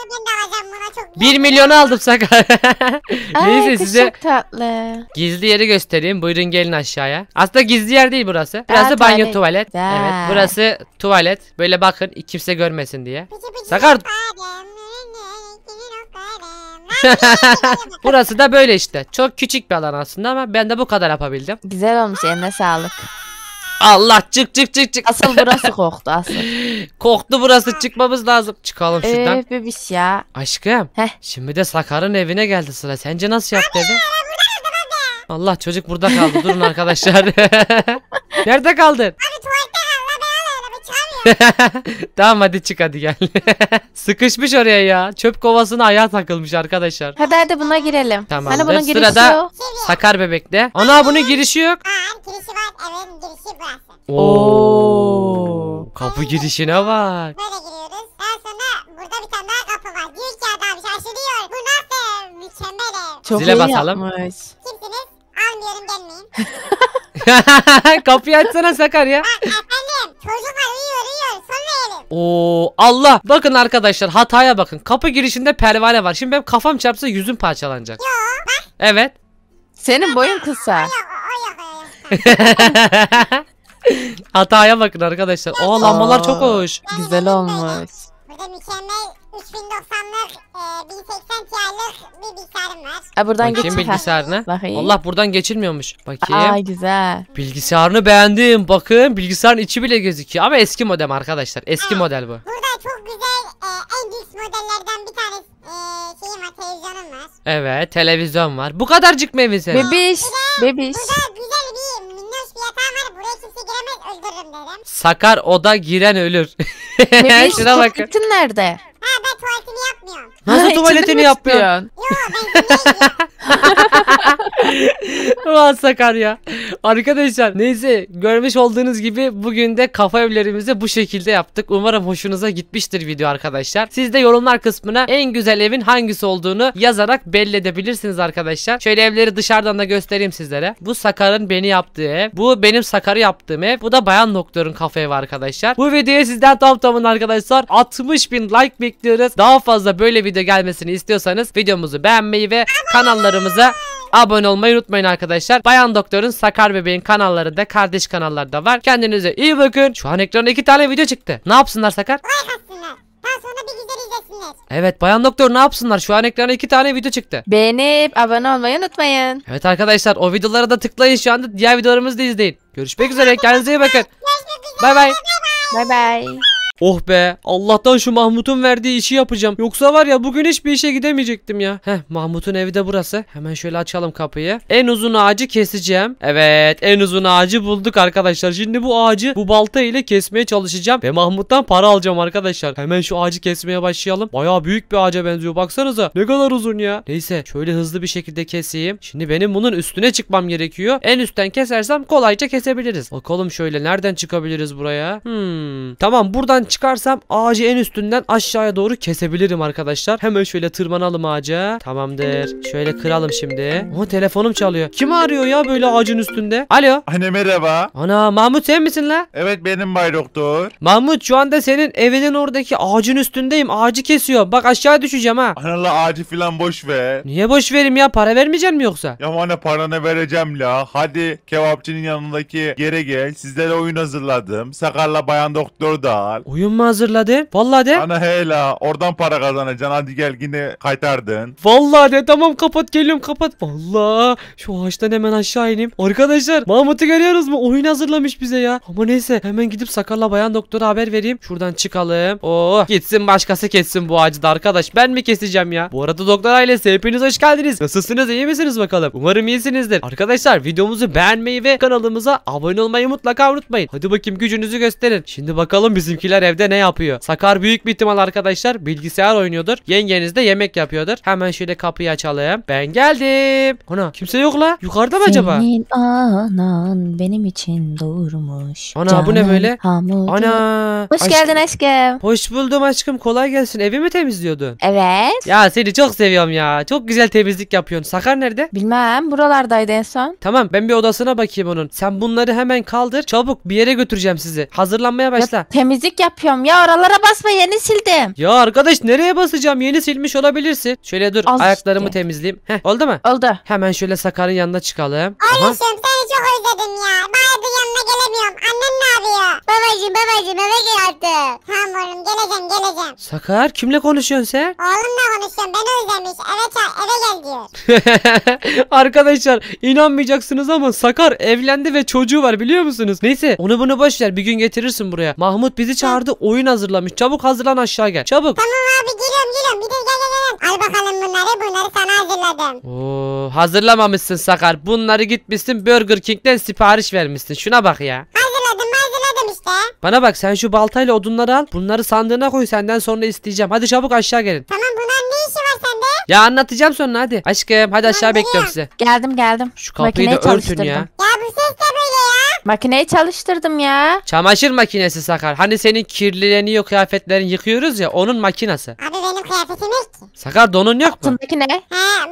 1 milyonu aldım Sakar. Neyse size tatlı. gizli yeri göstereyim. Buyurun gelin aşağıya. Aslında gizli yer değil burası. Burası Aa, banyo tuvalet. tuvalet. Evet burası tuvalet. Böyle bakın kimse görmesin diye. Sakar. Burası da böyle işte. Çok küçük bir alan aslında ama ben de bu kadar yapabildim. Güzel olmuş eline sağlık. Allah çık çık çık çık. Asıl burası koktu asıl. Koktu burası çıkmamız lazım. Çıkalım şuradan. Ee, bebiş ya. Aşkım. Heh. Şimdi de Sakar'ın evine geldi sıra. Sence nasıl yaptı evi? Allah çocuk burada kaldı. Durun arkadaşlar. Nerede kaldın? Abi tamam hadi çık hadi gel. Sıkışmış oraya ya. Çöp kovasına ayağa takılmış arkadaşlar. Hadi hadi buna girelim. Tamam. Hani bunun girişi Sırada yok. Sakar bebekte. Ana bunun girişi yok. Aa, girişi var. Evin girişi burası. Oo. Kapı girişine bak. Böyle giriyoruz. Daha sonra burada bir tane kapı var. Diyor adam şaşırıyor. Bu nasıl? Mükemmel Çok Zile iyi basalım. Kimsiniz? Almıyorum gelmeyin. Kapıyı açsana Sakar ya. efendim çocuklar uyuyor uyuyor sonra yiyelim. Oo Allah. Bakın arkadaşlar hataya bakın. Kapı girişinde pervane var. Şimdi benim kafam çarpsa yüzüm parçalanacak. Yo bak. Evet. Senin boyun kısa. O yok o yok. Hataya bakın arkadaşlar. O lambalar çok hoş. Güzel olmuş. Burada mükemmel 3090'lık, e, 1080 Ti'lik bir bilgisayarım var. E buradan geçin geçir. bilgisayarına. Bakayım. Allah buradan geçilmiyormuş. Bakayım. Aa güzel. Bilgisayarını beğendim. Bakın bilgisayarın içi bile gözüküyor. Ama eski modem arkadaşlar. Eski Ha. model bu. Burada çok güzel e, en lüks modellerden bir tanesi e, şeyim var, televizyonum var. Evet televizyon var. Bu kadarcık mı evin senin? Bebiş. Bebiş. Burada güzel bir minnoş bir yatağım var. Buraya kimse giremez öldürürüm dedim. Sakar oda giren ölür. Bebiş Şuna bakın. kıyafetin nerede? Nasıl tuvaletini yapmıyorsun? Ulan sakar ya. Arkadaşlar neyse görmüş olduğunuz gibi bugün de kafa evlerimizi bu şekilde yaptık. Umarım hoşunuza gitmiştir video arkadaşlar. Siz de yorumlar kısmına en güzel evin hangisi olduğunu yazarak belli edebilirsiniz arkadaşlar. Şöyle evleri dışarıdan da göstereyim sizlere. Bu Sakar'ın beni yaptığı ev. Bu benim Sakar'ı yaptığım ev. Bu da bayan doktorun kafa evi arkadaşlar. Bu videoya sizden tam tamın arkadaşlar 60 bin like bekliyoruz. Daha fazla böyle bir video gelmesini istiyorsanız videomuzu beğenmeyi ve kanallarımıza abone olmayı unutmayın arkadaşlar. Bayan Doktor'un Sakar Bebeğin kanalları da kardeş kanalları da var. Kendinize iyi bakın. Şu an ekrana iki tane video çıktı. Ne yapsınlar Sakar? Evet Bayan Doktor ne yapsınlar? Şu an ekrana iki tane video çıktı. Beğenip abone olmayı unutmayın. Evet arkadaşlar o videolara da tıklayın şu anda diğer videolarımızı da izleyin. Görüşmek üzere kendinize iyi bakın. Bay bay. Bay bay. Oh be Allah'tan şu Mahmut'un verdiği işi yapacağım. Yoksa var ya bugün hiçbir işe gidemeyecektim ya. Heh Mahmut'un evi de burası. Hemen şöyle açalım kapıyı. En uzun ağacı keseceğim. Evet en uzun ağacı bulduk arkadaşlar. Şimdi bu ağacı bu balta ile kesmeye çalışacağım. Ve Mahmut'tan para alacağım arkadaşlar. Hemen şu ağacı kesmeye başlayalım. Baya büyük bir ağaca benziyor baksanıza. Ne kadar uzun ya. Neyse şöyle hızlı bir şekilde keseyim. Şimdi benim bunun üstüne çıkmam gerekiyor. En üstten kesersem kolayca kesebiliriz. Bakalım şöyle nereden çıkabiliriz buraya. Hmm. Tamam buradan çıkarsam ağacı en üstünden aşağıya doğru kesebilirim arkadaşlar. Hemen şöyle tırmanalım ağaca. Tamamdır. Şöyle kıralım şimdi. O telefonum çalıyor. Kim arıyor ya böyle ağacın üstünde? Alo. Anne merhaba. Ana Mahmut sen misin la? Evet benim bay doktor. Mahmut şu anda senin evinin oradaki ağacın üstündeyim. Ağacı kesiyor. Bak aşağı düşeceğim ha. Anala ağacı filan boş ver. Niye boş verim ya? Para vermeyecek mi yoksa? Ya anne paranı vereceğim la. Hadi kebapçının yanındaki yere gel. Sizlere oyun hazırladım. Sakarla bayan doktor da al. Oyun Oyun mu hazırladı? Vallahi de. Ana heyla oradan para kazanacaksın hadi gel yine kaytardın. Vallahi de tamam kapat geliyorum kapat. Vallahi şu ağaçtan hemen aşağı inim. Arkadaşlar Mahmut'u görüyoruz mu? Oyun hazırlamış bize ya. Ama neyse hemen gidip Sakal'la bayan doktora haber vereyim. Şuradan çıkalım. Oo oh, gitsin başkası kessin bu ağacı da arkadaş. Ben mi keseceğim ya? Bu arada doktor ailesi hepiniz hoş geldiniz. Nasılsınız iyi misiniz bakalım? Umarım iyisinizdir. Arkadaşlar videomuzu beğenmeyi ve kanalımıza abone olmayı mutlaka unutmayın. Hadi bakayım gücünüzü gösterin. Şimdi bakalım bizimkiler evde ne yapıyor? Sakar büyük bir ihtimal arkadaşlar bilgisayar oynuyordur. Yengeniz de yemek yapıyordur. Hemen şöyle kapıyı açalım. Ben geldim. Ana kimse yok la. Yukarıda mı acaba? Senin anan benim için doğurmuş. Ana bu ne böyle? Hamurdu. Ana. Hoş aşk... geldin aşkım. Hoş buldum aşkım. Kolay gelsin. Evi mi temizliyordun? Evet. Ya seni çok seviyorum ya. Çok güzel temizlik yapıyorsun. Sakar nerede? Bilmem. Buralardaydı en son. Tamam ben bir odasına bakayım onun. Sen bunları hemen kaldır. Çabuk bir yere götüreceğim sizi. Hazırlanmaya başla. Ya, temizlik yap yapıyorum ya oralara basma yeni sildim. Ya arkadaş nereye basacağım yeni silmiş olabilirsin. Şöyle dur Al ayaklarımı işte. temizleyeyim. Heh, oldu mu? Oldu. Hemen şöyle Sakar'ın yanına çıkalım. Oğlum seni çok özledim ya. Bayağıdır yanına gelemiyorum. Annen ne yapıyor? Babacım babacım eve gel artık. Tamam oğlum geleceğim geleceğim. Sakar kimle konuşuyorsun sen? Oğlumla konuşuyorum beni özlemiş. Eve, çağır, eve gel diyor. Arkadaşlar inanmayacaksınız ama Sakar evlendi ve çocuğu var biliyor musunuz? Neyse onu bunu boş bir gün getirirsin buraya. Mahmut bizi çağır vardı oyun hazırlamış. Çabuk hazırlan aşağı gel. Çabuk. Tamam abi geliyorum geliyorum. Bir de gel gel gel. Al bakalım bunları. Bunları sana hazırladım. Oo, hazırlamamışsın Sakar. Bunları gitmişsin Burger King'den sipariş vermişsin. Şuna bak ya. Hazırladım hazırladım işte. Bana bak sen şu baltayla odunları al. Bunları sandığına koy senden sonra isteyeceğim. Hadi çabuk aşağı gelin. Tamam bunun ne işi var sende? Ya anlatacağım sonra hadi. Aşkım hadi aşağı bekliyorum size. Geldim geldim. Şu kapıyı Makineyi da örtün ya. Ya bu ses de Makineyi çalıştırdım ya. Çamaşır makinesi Sakar. Hani senin kirlileniyor kıyafetlerini yıkıyoruz ya onun makinesi. Abi benim kıyafetim yok ki. Sakar donun yok mu? Altındaki ne? He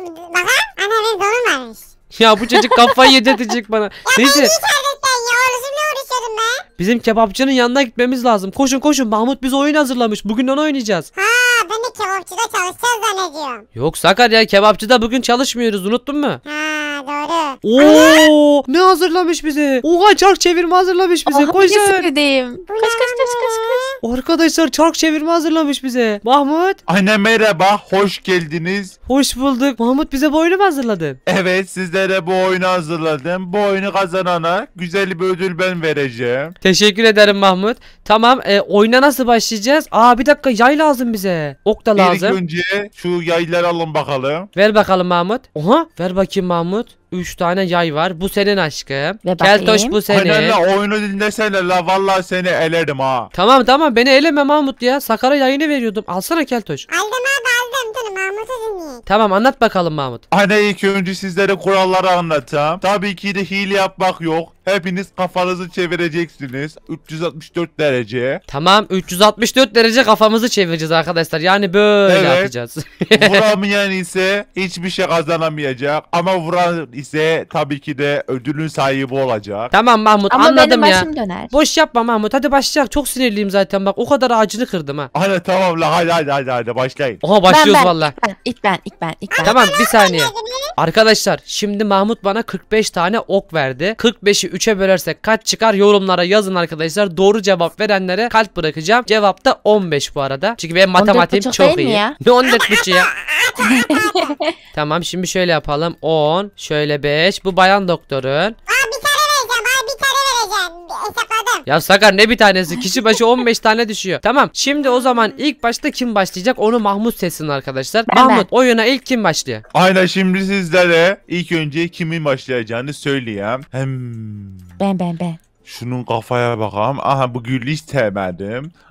bak ha. Ana benim donum varmış. Ya bu çocuk kafayı yedirtecek bana. Neyse. Neyse içeriden ya. Orucumla uğraşıyorum ben. bizim kebapçının yanına gitmemiz lazım. Koşun koşun Mahmut bize oyun hazırlamış. Bugün onu oynayacağız. Ha ben de kebapçıda çalışacağız zannediyorum. Yok Sakar ya kebapçıda bugün çalışmıyoruz unuttun mu? Ha doğru. Oo, ne hazırlamış bize? Oha çark çevirme hazırlamış bizi Oha, Koş sen. Sinirliyim. Kaç kaç kaç kaç kaç. Arkadaşlar çark çevirme hazırlamış bize. Mahmut. Anne merhaba, hoş geldiniz. Hoş bulduk. Mahmut bize bu oyunu mu hazırladın? Evet, sizlere bu oyunu hazırladım. Bu oyunu kazanana güzel bir ödül ben vereceğim. Teşekkür ederim Mahmut. Tamam, e, oyuna nasıl başlayacağız? Aa bir dakika yay lazım bize. Ok da lazım. İlk önce şu yayları alın bakalım. Ver bakalım Mahmut. Oha, ver bakayım Mahmut. Üç tane yay var. Bu senin aşkım. Keltoş bu senin. Hayır la oyunu dinlesene la vallahi seni elerim ha. Tamam tamam beni eleme Mahmut ya. Sakara yayını veriyordum. Alsana Keltoş. Aldım abi aldım. Dur Mahmut'u Tamam anlat bakalım Mahmut. Hani ilk önce sizlere kuralları anlatacağım. Tabii ki de hile yapmak yok. Hepiniz kafanızı çevireceksiniz. 364 derece. Tamam 364 derece kafamızı çevireceğiz arkadaşlar. Yani böyle evet. yapacağız. Vuramayan ise hiçbir şey kazanamayacak. Ama vuran ise tabii ki de ödülün sahibi olacak. Tamam Mahmut Ama anladım benim başım ya. Döner. Boş yapma Mahmut hadi başlayalım. Çok sinirliyim zaten bak o kadar acını kırdım ha. Hadi tamam la hadi hadi hadi, hadi başlayın. Oha başlıyoruz ben, ben, valla. Ben, ben ben ilk ben ilk ben. Tamam bir saniye. Arkadaşlar şimdi Mahmut bana 45 tane ok verdi. 45'i 3'e bölersek kaç çıkar yorumlara yazın arkadaşlar. Doğru cevap verenlere kalp bırakacağım. Cevap da 15 bu arada. Çünkü benim matematiğim çok iyi. Ya? Ne 14 buçu ya? tamam şimdi şöyle yapalım. 10 şöyle 5 bu bayan doktorun. Ya Sakar ne bir tanesi? Kişi başı 15 tane düşüyor. Tamam. Şimdi o zaman ilk başta kim başlayacak? Onu Mahmut sesin arkadaşlar. Ben Mahmut ben. oyuna ilk kim başlıyor? Aynen şimdi sizlere ilk önce kimin başlayacağını söyleyeyim. Hem... Ben ben ben. Şunun kafaya bakalım. Aha bu gülü hiç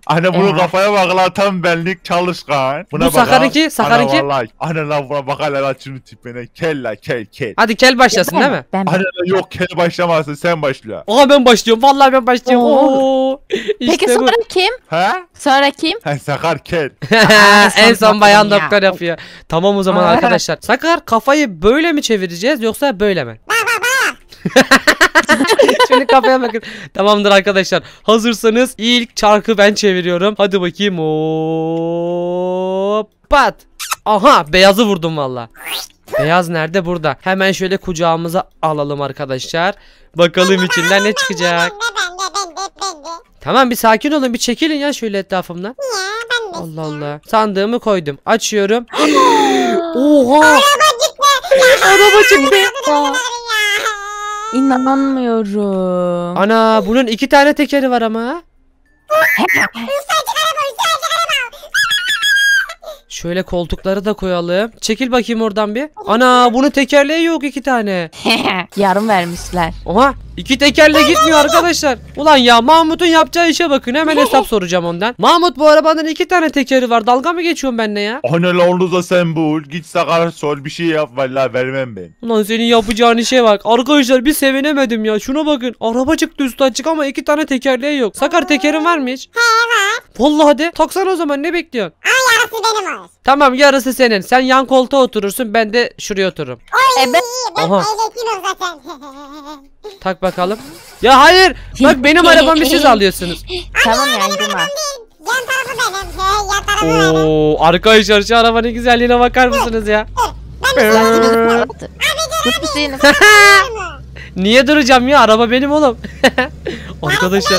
anne bunu Aha. kafaya bak tam benlik çalışkan. Buna bu Sakar'ınki, Sakar'ınki. anne lan buna bak hele lan şunu tipine. Kel la kel kel. Hadi kel başlasın değil mi? Ben, ben. Ana yok kel başlamasın sen başla. Aa ben başlıyorum vallahi ben başlıyorum. Oo. Oo. işte Peki bu. sonra kim? Ha? Sonra kim? Ha, Sakar kel. en son bayan doktor yapıyor. Tamam o zaman arkadaşlar. Sakar kafayı böyle mi çevireceğiz yoksa böyle mi? senin kafaya bakın. Tamamdır arkadaşlar. Hazırsanız ilk çarkı ben çeviriyorum. Hadi bakayım. Hop. Pat. Aha beyazı vurdum valla. Beyaz nerede? Burada. Hemen şöyle kucağımıza alalım arkadaşlar. Bakalım içinden ne çıkacak. Tamam bir sakin olun bir çekilin ya şöyle etrafımdan. Allah Allah. Sandığımı koydum. Açıyorum. Oha. Araba çıktı. Araba çıktı. İnanmıyorum. Ana bunun iki tane tekeri var ama. Şöyle koltukları da koyalım. Çekil bakayım oradan bir. Ana bunun tekerleği yok iki tane. Yarım vermişler. Oha İki tekerle gitmiyor arkadaşlar. Ulan ya Mahmut'un yapacağı işe bakın. Hemen hesap soracağım ondan. Mahmut bu arabanın iki tane tekeri var. Dalga mı geçiyorsun benimle ya? Anne lan sen bul. Git sakar sor bir şey yap. vallahi vermem ben. Ulan senin yapacağın işe bak. Arkadaşlar bir sevinemedim ya. Şuna bakın. Araba çıktı üstü açık ama iki tane tekerleği yok. Sakar tekerin var mı hiç? He var. Vallahi hadi. Taksana o zaman ne bekliyorsun? Ay yarısı benim var. Tamam yarısı senin. Sen yan koltuğa oturursun. Ben de şuraya otururum. Oy, e ben... ben Aha. zaten. tak bakalım. Ya hayır. Bak benim arabamı siz alıyorsunuz. tamam ya Yuma. Yan tarafı benim. He, ee, yan tarafı benim. Oo, arkadaşlar şu arabanın güzelliğine bakar mısınız ya? Abi dur abi. Şey Niye duracağım ya? Araba benim oğlum. Arkadaşlar.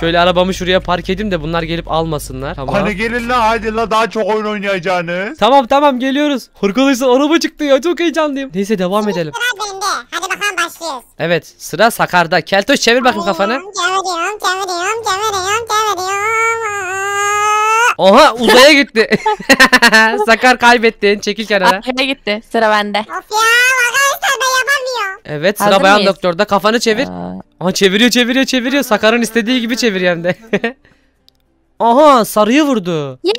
Şöyle arabamı şuraya park edeyim de bunlar gelip almasınlar. Tamam. Hani gelin la hadi la daha çok oyun oynayacağınız. Tamam tamam geliyoruz. Arkadaşlar araba çıktı ya çok heyecanlıyım. Neyse devam edelim. Hadi bakalım başlıyoruz. Evet sıra Sakar'da. Keltoş çevir bakayım kafanı. Oha uzaya gitti. Sakar kaybettin. Çekil kenara. Arkaya gitti. Sıra bende. Evet sıra Hazır bayan mıyız? doktorda. Kafanı çevir. Aa, Aha çeviriyor çeviriyor çeviriyor. Sakar'ın istediği gibi çeviriyor hem de. Aha sarıyı vurdu. Ya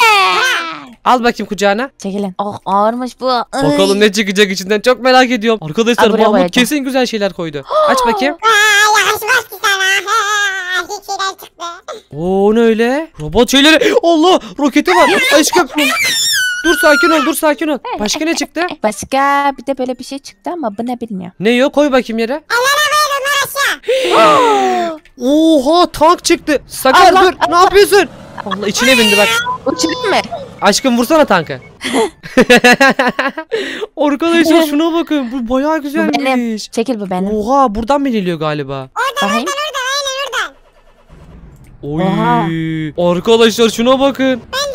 Al bakayım kucağına. Çekilin. Oh ağırmış bu. Bakalım ne çıkacak içinden çok merak ediyorum. Arkadaşlar Aa, Mahmut koyacağım. kesin güzel şeyler koydu. Aç bakayım. Aa, Oo ne öyle? Robot şeyleri. Allah roketi var. Aşkım. Dur sakin ol dur sakin ol. Başka ne çıktı? Başka bir de böyle bir şey çıktı ama bu ne bilmiyorum. Ne yok koy bakayım yere. Oha tank çıktı. Sakar Allah, dur ne yapıyorsun? Allah içine bindi bak. Uçurayım mı? Aşkım vursana tanka. Arkadaşlar şuna bakın. Bu bayağı Bu benim. güzelmiş. Çekil bu benim. Oha buradan geliyor galiba. Oradan, oradan, oradan, Oy. Oha. Arkadaşlar şuna bakın. Ben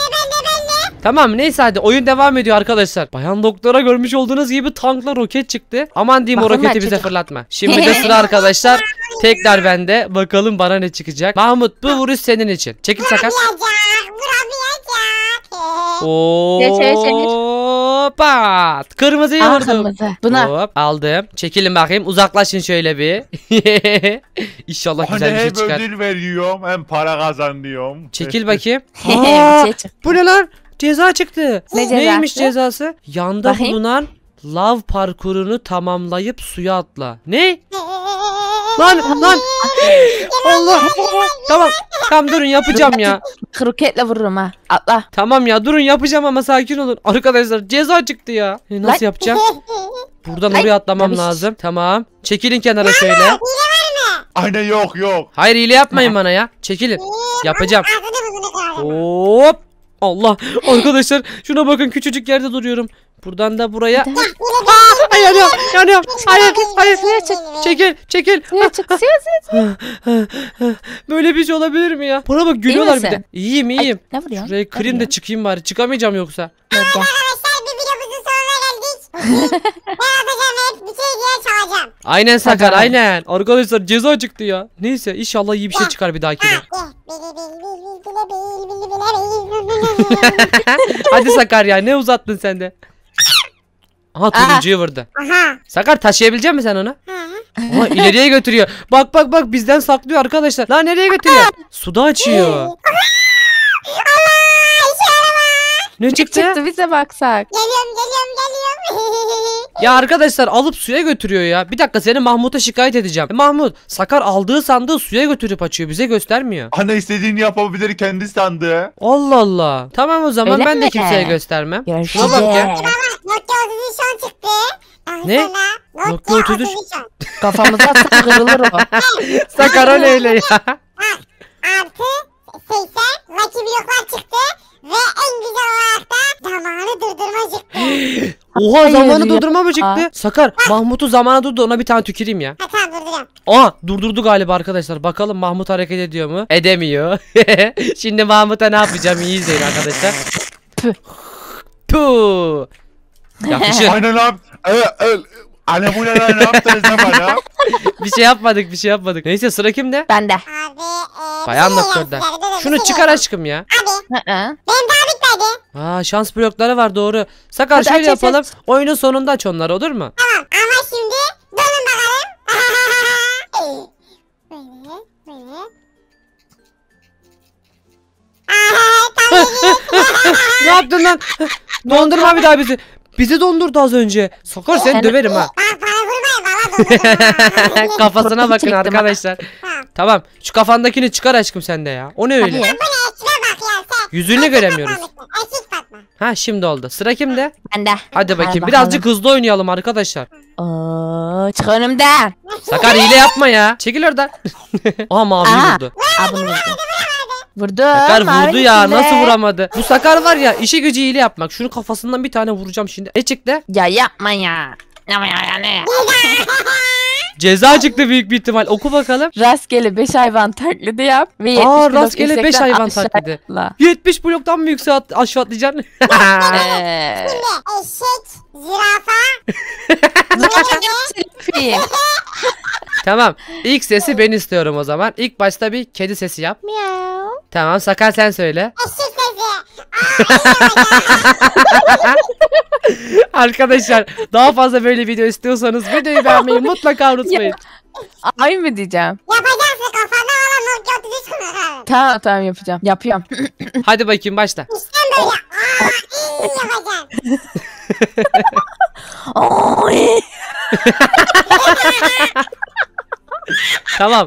Tamam neyse hadi oyun devam ediyor arkadaşlar. Bayan doktora görmüş olduğunuz gibi tankla roket çıktı. Aman diyeyim Bakın o roketi bize fırlatma. Şimdi de sıra arkadaşlar tekrar bende. Bakalım bana ne çıkacak. Mahmut bu vuruş senin için. Çekil sakat Oo. Geçer, Kırmızıyı vurdum. Kırmızı. Buna. Hop aldım. Çekilin bakayım. Uzaklaşın şöyle bir. İnşallah güzel Anne, bir şey hani çıkar. Hem ödül veriyorum hem para kazan diyorum. Çekil bakayım. Şey Aa, şey bu ne lan? Ceza çıktı. Ne oh, Neymiş cezası? cezası? Yanda Bakayım. bulunan lav parkurunu tamamlayıp suya atla. Ne? Lan lan. Allah. tamam. Tamam durun yapacağım ya. Kroketle vururum ha. Atla. Tamam ya durun yapacağım ama sakin olun. Arkadaşlar ceza çıktı ya. E, nasıl lan. yapacağım? Buradan Ay, oraya atlamam tabii. lazım. Tamam. Çekilin kenara şöyle. Anne yok yok. Hayır hile yapmayın bana ya. Çekilin. Yapacağım. Hop. Allah arkadaşlar şuna bakın küçücük yerde duruyorum. Buradan da buraya. Aa, ay yanıyor, yanıyor. Hayır, hayır. Çekil, çekil. çık? Böyle bir şey olabilir mi ya? Bana bak gülüyorlar bir de. İyiyim, iyiyim. Şuraya kırayım da çıkayım bari. Çıkamayacağım yoksa ne yapacağım hep bir şey diye çalacağım. Aynen Sakar aynen. Arkadaşlar ceza çıktı ya. Neyse inşallah iyi bir şey çıkar bir dahaki Ah, Hadi Sakar ya ne uzattın sen de. Aha turuncuyu vurdu. Sakar taşıyabilecek misin sen onu? Aha ileriye götürüyor. Bak bak bak bizden saklıyor arkadaşlar. Lan nereye götürüyor? Suda açıyor. Ay, ne çıktı? çıktı bize baksak. Geliyorum geliyorum geliyorum. Ya arkadaşlar alıp suya götürüyor ya. Bir dakika seni Mahmut'a şikayet edeceğim. E, Mahmut Sakar aldığı sandığı suya götürüp açıyor. Bize göstermiyor. Ana istediğini yapabilir kendi sandığı. Allah Allah. Tamam o zaman Öyle ben de kimseye göstermem. Şuna bak ya. Ne? sana, Nokia 33. Kafamıza atsak kırılır o. Sakar öyle öyle ya. Artı 80 Lucky yoklar çıktı. Ve en güzel olarak da zamanı durdurma çıktı. Oha Hayır zamanı ya. durdurma mı çıktı? Aa. Sakar Mahmut'u zamanı durdu ona bir tane tüküreyim ya. Ha tamam durduracağım. Aa durdurdu galiba arkadaşlar. Bakalım Mahmut hareket ediyor mu? Edemiyor. Şimdi Mahmut'a ne yapacağım iyi izleyin arkadaşlar. Tüh. Yakışır. Aynen abi. Anne bu ne lan ne yaptınız lan bana? bir şey yapmadık bir şey yapmadık. Neyse sıra kimde? Bende. Abi e, Bayan şey doktorda. Şunu şey çıkar aşkım ya. Abi Hı hı. benim daha bitmedi. Aa şans blokları var doğru. Sakar Hadi şöyle aç, yapalım. Oyunun sonunda aç onları olur mu? Tamam ama şimdi dönün bakalım. böyle böyle. Aha, tam şey. Ne yaptın lan? Dondurma bir daha bizi. Bizi dondurdu az önce. Sakar seni döverim ha. Kafasına bakın arkadaşlar. tamam şu kafandakini çıkar aşkım sen de ya. O ne öyle? Yüzünü göremiyoruz. Ha şimdi oldu. Sıra kimde? Bende. Hadi bakayım. Birazcık hızlı oynayalım arkadaşlar. Oo, çık önümden. Sakar hile yapma ya. Çekil oradan. Aha mavi vurdu. Aa, bunu Vurdu. Sakar vurdu ya içinde. nasıl vuramadı? Bu Sakar var ya işe gücü iyili yapmak. Şunu kafasından bir tane vuracağım şimdi. E çıktı. Ya yapma ya. Yapma ya, ne? Ceza çıktı büyük bir ihtimal. Oku bakalım. Rastgele 5 hayvan taklidi yap. Ve 70 Aa rastgele 5 hayvan taklidi. 70 bloktan mı yüksek at aşağı atlayacaksın? Şimdi, Eşek, zürafa. tamam. İlk sesi ben istiyorum o zaman. İlk başta bir kedi sesi yap. Miyav. Tamam Sakar sen söyle. Arkadaşlar daha fazla böyle video istiyorsanız videoyu beğenmeyi mutlaka unutmayın. Ay mı diyeceğim? Yapacaksın kafana valla Nokia Tamam tamam yapacağım. Yapıyorum. Hadi bakayım başla. İşte böyle. tamam.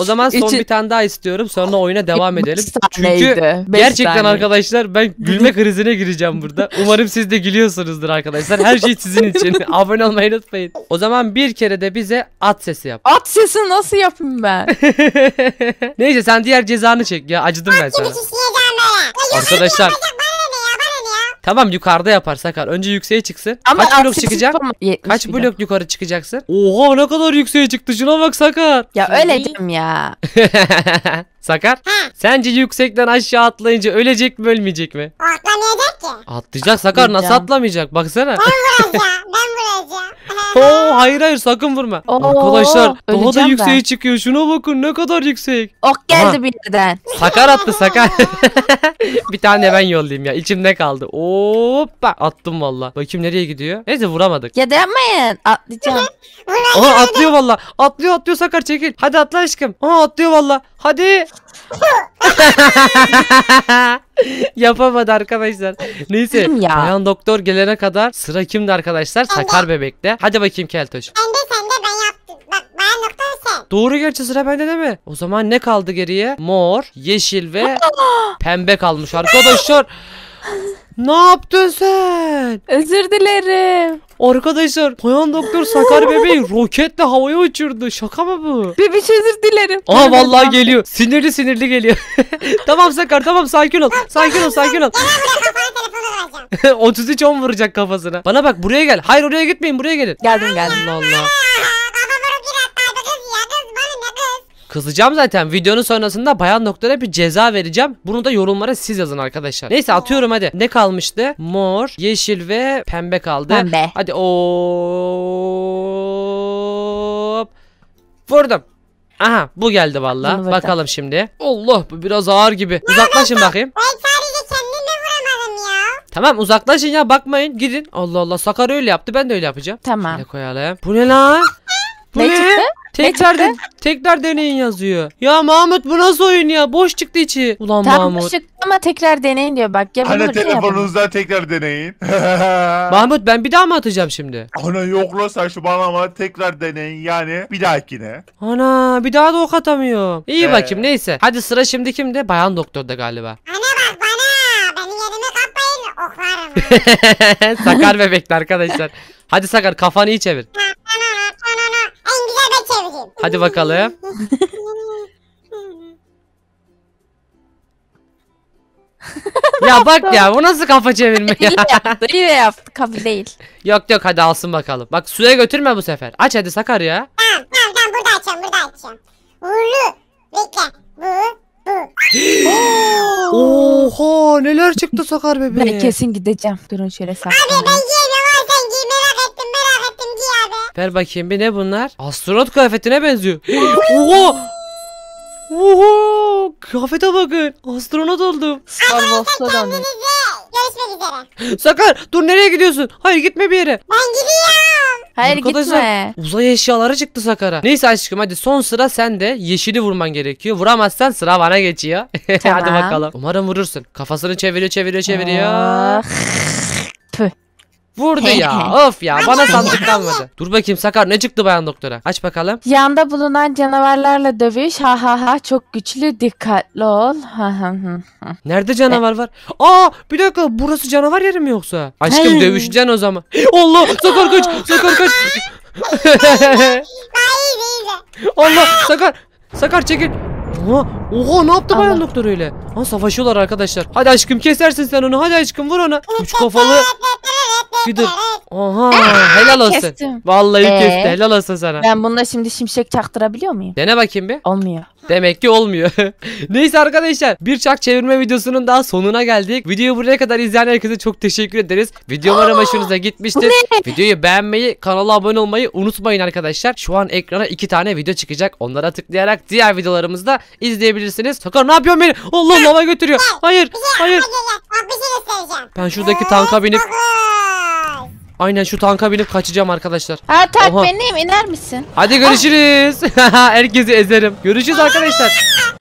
O zaman son İçin... bir tane daha istiyorum. Sonra oyuna devam edelim. Çünkü gerçekten tane. arkadaşlar ben gülme krizine gireceğim burada. Umarım siz de gülüyorsunuzdur arkadaşlar. Her şey sizin için. Abone olmayı unutmayın. O zaman bir kere de bize at sesi yap. At sesi nasıl yapayım ben? Neyse sen diğer cezanı çek ya. Acıdım ben sana. Arkadaşlar Tamam yukarıda yapar Sakar. Önce yükseğe çıksın. Ama Kaç blok çıkacak? Kaç blok falan. yukarı çıkacaksın? Oha ne kadar yükseğe çıktı. Şuna bak Sakar. Ya şey öleceğim ya. Sakar. Ha. Sence yüksekten aşağı atlayınca ölecek mi ölmeyecek mi? Atlamayacak ki. Atlayacak Sakar nasıl atlamayacak? Baksana. Ben vuracağım. Ben Oo, hayır hayır sakın vurma. Oo, Arkadaşlar daha da öleceğim yükseğe ben. çıkıyor. Şuna bakın ne kadar yüksek. Ok geldi Aha. bir yerden. Sakar attı sakar. bir tane ben yollayayım ya. İçimde kaldı. Hoppa attım valla. Bakayım nereye gidiyor. Neyse vuramadık. Ya da yapmayın. Atlayacağım. Aha atlıyor valla. Atlıyor atlıyor sakar çekil. Hadi atla aşkım. Aha atlıyor valla. Hadi. Yapamadı arkadaşlar. Neyse. Ya. Bayan doktor gelene kadar sıra kimdi arkadaşlar? Sakar bebekte. Hadi Hadi bakayım Keltoş. Sen de sen de ben yaptım. Bak ben nokta sen. Doğru gerçi sıra bende de mi? O zaman ne kaldı geriye? Mor, yeşil ve pembe kalmış arkadaşlar. Ne yaptın sen? Özür dilerim. Arkadaşlar bayan doktor Sakar bebeği roketle havaya uçurdu. Şaka mı bu? Bebiş şey özür dilerim. Aa vallahi geliyor. Sinirli sinirli geliyor. tamam Sakar tamam sakin ol. Sakin ol sakin ol. 33 10 vuracak kafasına. Bana bak buraya gel. Hayır oraya gitmeyin buraya gelin. Geldim geldim Allah. Kızacağım zaten. Videonun sonrasında bayan doktora bir ceza vereceğim. Bunu da yorumlara siz yazın arkadaşlar. Neyse atıyorum hadi. Ne kalmıştı? Mor, yeşil ve pembe kaldı. Pembe. Hadi o Vurdum. Aha bu geldi valla. Bakalım şimdi. Allah bu biraz ağır gibi. Uzaklaşın bakayım. Ben sadece kendimle vuramadım ya. Tamam uzaklaşın ya bakmayın gidin. Allah Allah Sakar öyle yaptı ben de öyle yapacağım. Tamam. Şöyle koyalım. Bu ne lan? Bu ne? çıktı? Tekrar de, tekrar deneyin yazıyor. Ya Mahmut bu nasıl oyun ya? Boş çıktı içi. Ulan Tam Mahmut. çıktı ama tekrar deneyin diyor bak. Ya bunu Hani şey tekrar deneyin. Mahmut ben bir daha mı atacağım şimdi? Ana yok lan saçmalama tekrar deneyin yani bir dahakine. Ana bir daha da ok atamıyor. İyi Ee. bakayım neyse. Hadi sıra şimdi kimde? Bayan doktorda galiba. Ana bak bana. Beni yerime kapmayın. Oklarım. Sakar bebekti arkadaşlar. Hadi Sakar kafanı iyi çevir. Hadi bakalım. ya bak ya bu nasıl kafa çevirme ya. İyi yaptı iyi yaptı kabul değil. Yok yok hadi alsın bakalım. Bak suya götürme bu sefer. Aç hadi Sakar ya. Tamam tamam tamam burada açacağım burada açacağım. Uğurlu bekle bu bu. Oha neler çıktı Sakar bebeğe. Ben kesin gideceğim. Durun şöyle sakar. Abi ben Ver bakayım bir ne bunlar? Astronot kıyafetine benziyor. Oha! Oha! Kıyafete bakın. Astronot oldum. Starbucks'ta da anne. Görüşmek Sakar dur nereye gidiyorsun? Hayır gitme bir yere. Ben gidiyorum. Hayır Arkadaşlar, gitme. Uzay eşyaları çıktı Sakar'a. Neyse aşkım hadi son sıra sende. Yeşili vurman gerekiyor. Vuramazsan sıra bana geçiyor. Tamam. hadi bakalım. Umarım vurursun. Kafasını çeviriyor çeviriyor çeviriyor. Ah. Püh. Vurdu ya. of ya. Bana sandık kalmadı. Dur bakayım Sakar ne çıktı bayan doktora? Aç bakalım. Yanda bulunan canavarlarla dövüş. Ha ha ha. Çok güçlü. Dikkatli ol. Nerede canavar var? Aa bir dakika burası canavar yeri mi yoksa? Aşkım dövüşeceksin o zaman. Allah Sakar kaç. Sakar kaç. Allah Sakar. Sakar çekil. Oha, oha ne yaptı Allah. bayan doktor öyle? Ha savaşıyorlar arkadaşlar. Hadi aşkım kesersin sen onu. Hadi aşkım vur ona. Üç kafalı. Gıdır. Aha helal olsun. Kestim. Vallahi ee, kesti helal olsun sana. Ben bununla şimdi şimşek çaktırabiliyor muyum? Dene bakayım bir. Olmuyor. Demek ki olmuyor. Neyse arkadaşlar bir çak çevirme videosunun daha sonuna geldik. Videoyu buraya kadar izleyen herkese çok teşekkür ederiz. Video umarım hoşunuza gitmiştir. Videoyu beğenmeyi kanala abone olmayı unutmayın arkadaşlar. Şu an ekrana iki tane video çıkacak. Onlara tıklayarak diğer videolarımızda izleyebilirsiniz. Sakar ne yapıyorsun beni? Allah Allah hava götürüyor. Hayır şey hayır. Şey ben şuradaki tanka binip Aynen şu tanka binip kaçacağım arkadaşlar. Ha tak benim iner misin? Hadi görüşürüz. Herkesi ezerim. Görüşürüz arkadaşlar.